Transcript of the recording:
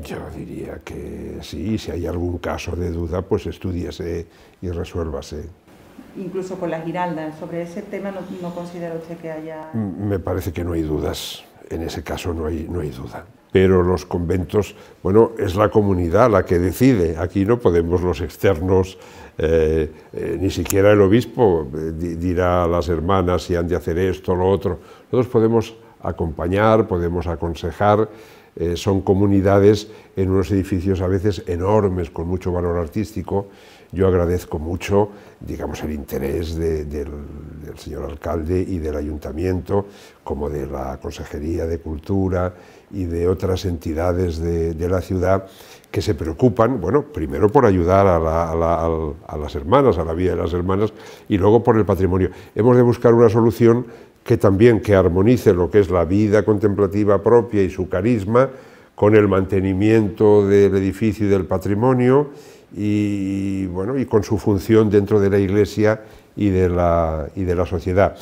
Yo diría que sí, si hay algún caso de duda, pues estudiese y resuélvase. Incluso con la Giralda, sobre ese tema no, considero que haya... Me parece que no hay dudas, en ese caso no hay, no hay duda. Pero los conventos, bueno, es la comunidad la que decide, aquí no podemos los externos, eh, eh, ni siquiera el obispo eh, dirá a las hermanas si han de hacer esto o lo otro. Nosotros podemos acompañar, podemos aconsejar, eh, son comunidades en unos edificios a veces enormes, con mucho valor artístico. Yo agradezco mucho, digamos, el interés del, señor alcalde y del ayuntamiento, como de la Consejería de Cultura y de otras entidades de, la ciudad, que se preocupan, bueno, primero por ayudar a las hermanas, a la vida de las hermanas, y luego por el patrimonio. Hemos de buscar una solución que también que armonice lo que es la vida contemplativa propia y su carisma con el mantenimiento del edificio y del patrimonio y, bueno, y con su función dentro de la Iglesia y de la, y de la sociedad.